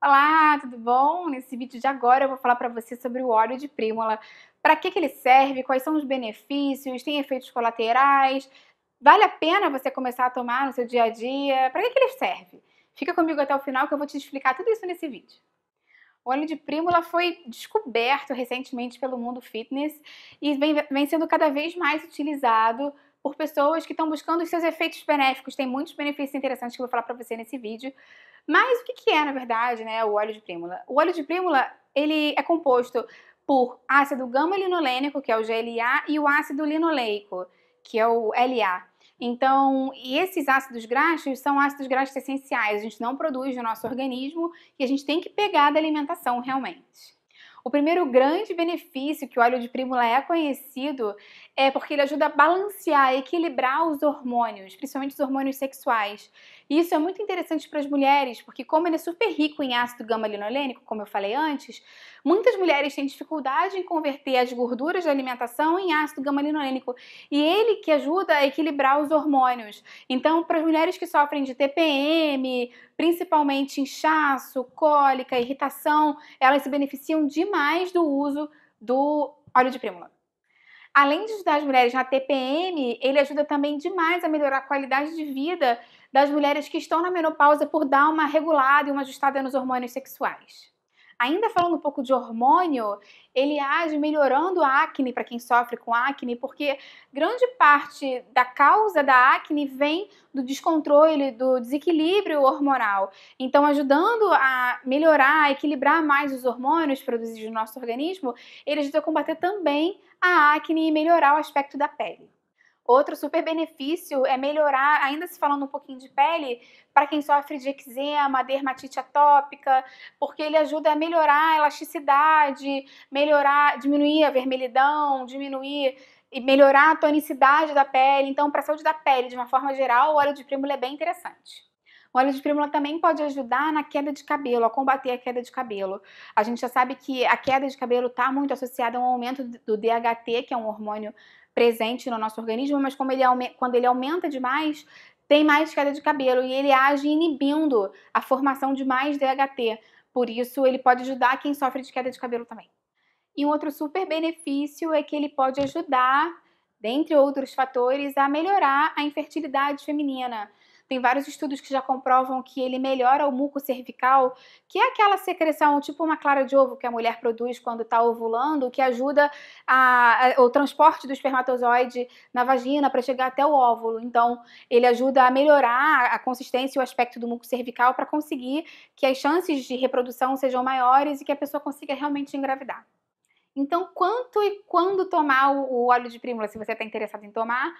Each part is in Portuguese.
Olá, tudo bom? Nesse vídeo de agora eu vou falar para você sobre o óleo de prímula. Para que, que ele serve? Quais são os benefícios? Tem efeitos colaterais? Vale a pena você começar a tomar no seu dia a dia? Para que, que ele serve? Fica comigo até o final que eu vou te explicar tudo isso nesse vídeo. O óleo de prímula foi descoberto recentemente pelo mundo fitness e vem, vem sendo cada vez mais utilizado por pessoas que estão buscando os seus efeitos benéficos. Tem muitos benefícios interessantes que eu vou falar para você nesse vídeo. Mas o que, que é, na verdade, né, o óleo de prímula? O óleo de prímula, ele é composto por ácido gama-linolênico, que é o GLA, e o ácido linoleico, que é o LA. Então, esses ácidos graxos são ácidos graxos essenciais, a gente não produz no nosso organismo e a gente tem que pegar da alimentação realmente. O primeiro grande benefício que o óleo de prímula é conhecido é porque ele ajuda a balancear, equilibrar os hormônios, principalmente os hormônios sexuais. E isso é muito interessante para as mulheres, porque como ele é super rico em ácido gama-linolênico, como eu falei antes, muitas mulheres têm dificuldade em converter as gorduras da alimentação em ácido gama-linolênico, e ele que ajuda a equilibrar os hormônios. Então, para as mulheres que sofrem de TPM, principalmente inchaço, cólica, irritação, elas se beneficiam demais do uso do óleo de prímula além de ajudar as mulheres na TPM, ele ajuda também demais a melhorar a qualidade de vida das mulheres que estão na menopausa por dar uma regulada e uma ajustada nos hormônios sexuais. Ainda falando um pouco de hormônio, ele age melhorando a acne para quem sofre com acne, porque grande parte da causa da acne vem do descontrole, do desequilíbrio hormonal. Então, ajudando a melhorar, a equilibrar mais os hormônios produzidos no nosso organismo, ele ajuda a combater também a acne e melhorar o aspecto da pele. Outro super benefício é melhorar, ainda se falando um pouquinho de pele, para quem sofre de eczema, dermatite atópica, porque ele ajuda a melhorar a elasticidade, melhorar, diminuir a vermelhidão, diminuir e melhorar a tonicidade da pele. Então, para a saúde da pele, de uma forma geral, o óleo de prímula é bem interessante. O óleo de prímula também pode ajudar na queda de cabelo, a combater a queda de cabelo. A gente já sabe que a queda de cabelo está muito associada a um aumento do DHT, que é um hormônio presente no nosso organismo, mas como ele, quando ele aumenta demais, tem mais queda de cabelo e ele age inibindo a formação de mais DHT. Por isso, ele pode ajudar quem sofre de queda de cabelo também. E um outro super benefício é que ele pode ajudar, dentre outros fatores, a melhorar a infertilidade feminina. Tem vários estudos que já comprovam que ele melhora o muco cervical, que é aquela secreção, tipo uma clara de ovo que a mulher produz quando está ovulando, que ajuda a, a, o transporte do espermatozoide na vagina para chegar até o óvulo. Então, ele ajuda a melhorar a consistência e o aspecto do muco cervical para conseguir que as chances de reprodução sejam maiores e que a pessoa consiga realmente engravidar. Então, quanto e quando tomar o óleo de prímula, se você está interessado em tomar,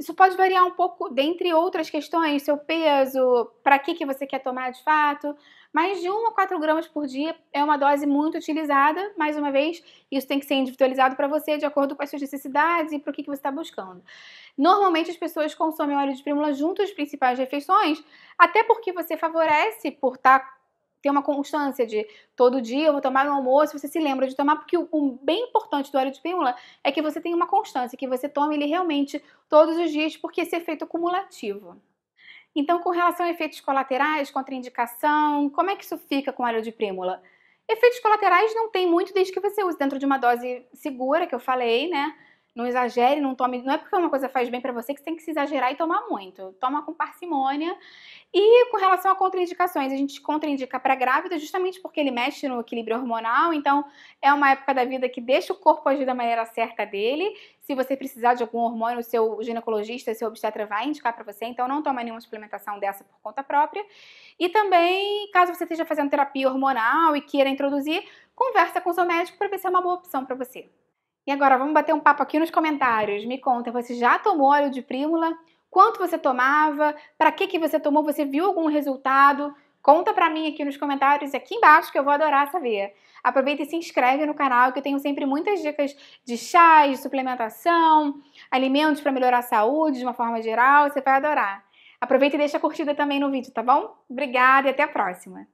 isso pode variar um pouco, dentre outras questões, seu peso, para que, que você quer tomar de fato. Mas de 1 a 4 gramas por dia é uma dose muito utilizada. Mais uma vez, isso tem que ser individualizado para você, de acordo com as suas necessidades e para o que, que você está buscando. Normalmente, as pessoas consomem óleo de prímula junto às principais refeições, até porque você favorece, por estar tá ter uma constância de todo dia eu vou tomar no almoço, você se lembra de tomar, porque o, o bem importante do óleo de pílula é que você tenha uma constância, que você tome ele realmente todos os dias, porque esse efeito cumulativo. Então, com relação a efeitos colaterais, contraindicação, como é que isso fica com óleo de prímula? Efeitos colaterais não tem muito desde que você use dentro de uma dose segura, que eu falei, né? não exagere, não tome. Não é porque uma coisa faz bem para você que você tem que se exagerar e tomar muito. Toma com parcimônia. E com relação a contraindicações, a gente contraindica para grávida justamente porque ele mexe no equilíbrio hormonal, então é uma época da vida que deixa o corpo agir da maneira certa dele. Se você precisar de algum hormônio, o seu ginecologista, seu obstetra vai indicar para você, então não toma nenhuma suplementação dessa por conta própria. E também, caso você esteja fazendo terapia hormonal e queira introduzir, conversa com seu médico para ver se é uma boa opção para você. E agora vamos bater um papo aqui nos comentários. Me conta, você já tomou óleo de prímula? Quanto você tomava? Para que que você tomou? Você viu algum resultado? Conta pra mim aqui nos comentários, aqui embaixo, que eu vou adorar saber. Aproveita e se inscreve no canal, que eu tenho sempre muitas dicas de chás, suplementação, alimentos para melhorar a saúde de uma forma geral, você vai adorar. Aproveita e deixa a curtida também no vídeo, tá bom? Obrigada e até a próxima!